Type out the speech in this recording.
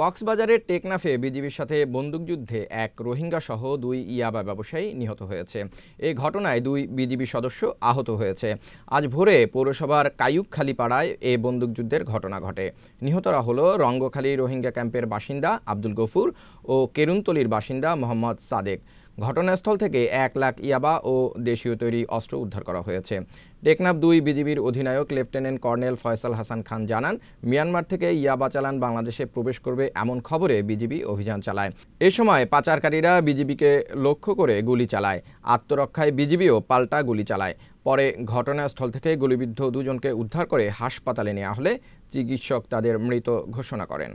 কক্সবাজারের টেকনাফে বিজিবির সাথে বন্দুকযুদ্ধে এক রোহিঙ্গা সহ দুই ইয়াবা ব্যবসায়ী নিহত হয়েছে এ ঘটনায় দুই বিজিবি সদস্য আহত হয়েছে আজ ভোরে পৌরসভার কায়ুকখালী পাড়ায় এ বন্দুকযুদ্ধের ঘটনা ঘটে নিহতরা হল রঙ্গখালী রোহিঙ্গা ক্যাম্পের বাসিন্দা আব্দুল গফুর ও কেরুনতলির বাসিন্দা মোহাম্মদ সাদেক ঘটনাস্থল থেকে এক লাখ ইয়াবা ও দেশীয় তৈরি অস্ত্র উদ্ধার করা হয়েছে টেকনাফ দুই বিজিবির অধিনায়ক লেফটেন্যান্ট কর্নেল ফয়সাল হাসান খান জানান মিয়ানমার থেকে ইয়াবা চালান বাংলাদেশে প্রবেশ করবে এমন খবরে বিজিবি অভিযান চালায় এ সময় পাচারকারীরা বিজিবিকে লক্ষ্য করে গুলি চালায় আত্মরক্ষায় বিজিবিও পাল্টা গুলি চালায় পরে ঘটনাস্থল থেকে গুলিবিদ্ধ দুজনকে উদ্ধার করে হাসপাতালে নেওয়া হলে চিকিৎসক তাদের মৃত ঘোষণা করেন